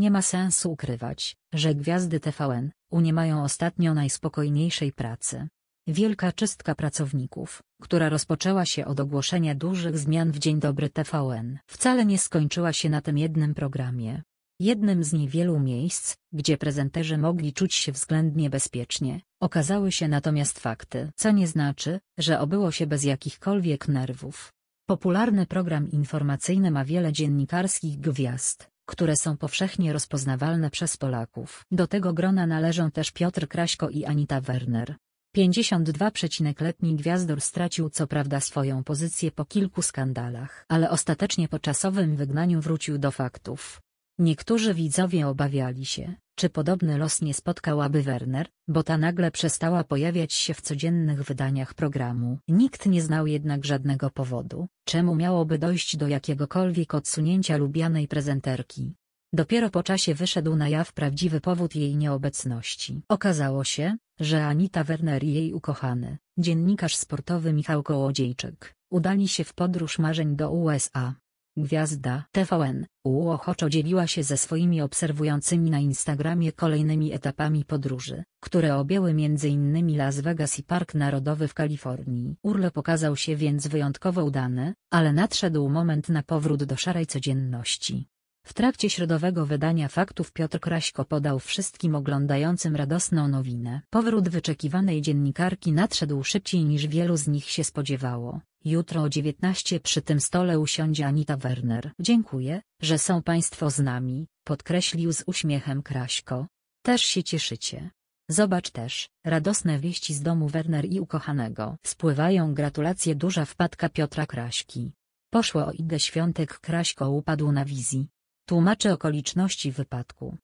Nie ma sensu ukrywać, że gwiazdy TVN nie mają ostatnio najspokojniejszej pracy. Wielka czystka pracowników, która rozpoczęła się od ogłoszenia dużych zmian w Dzień Dobry TVN, wcale nie skończyła się na tym jednym programie. Jednym z niewielu miejsc, gdzie prezenterzy mogli czuć się względnie bezpiecznie, okazały się natomiast fakty, co nie znaczy, że obyło się bez jakichkolwiek nerwów. Popularny program informacyjny ma wiele dziennikarskich gwiazd, które są powszechnie rozpoznawalne przez Polaków. Do tego grona należą też Piotr Kraśko i Anita Werner. 52-letni gwiazdor stracił co prawda swoją pozycję po kilku skandalach, ale ostatecznie po czasowym wygnaniu wrócił do faktów. Niektórzy widzowie obawiali się, czy podobny los nie spotkałaby Werner, bo ta nagle przestała pojawiać się w codziennych wydaniach programu? Nikt nie znał jednak żadnego powodu, czemu miałoby dojść do jakiegokolwiek odsunięcia lubianej prezenterki. Dopiero po czasie wyszedł na jaw prawdziwy powód jej nieobecności. Okazało się, że Anita Werner i jej ukochany, dziennikarz sportowy Michał Kołodziejczyk, udali się w podróż marzeń do USA. Gwiazda TVN uochoczo dzieliła się ze swoimi obserwującymi na Instagramie kolejnymi etapami podróży, które objęły m.in. Las Vegas i Park Narodowy w Kalifornii. Urlop okazał się więc wyjątkowo udany, ale nadszedł moment na powrót do szarej codzienności. W trakcie środowego wydania faktów Piotr Kraśko podał wszystkim oglądającym radosną nowinę. Powrót wyczekiwanej dziennikarki nadszedł szybciej niż wielu z nich się spodziewało. Jutro o 19 przy tym stole usiądzie Anita Werner. Dziękuję, że są Państwo z nami, podkreślił z uśmiechem Kraśko. Też się cieszycie. Zobacz też, radosne wieści z domu Werner i ukochanego. Spływają gratulacje duża wpadka Piotra Kraśki. Poszło o idę Świątek Kraśko upadł na wizji tłumaczy okoliczności wypadku.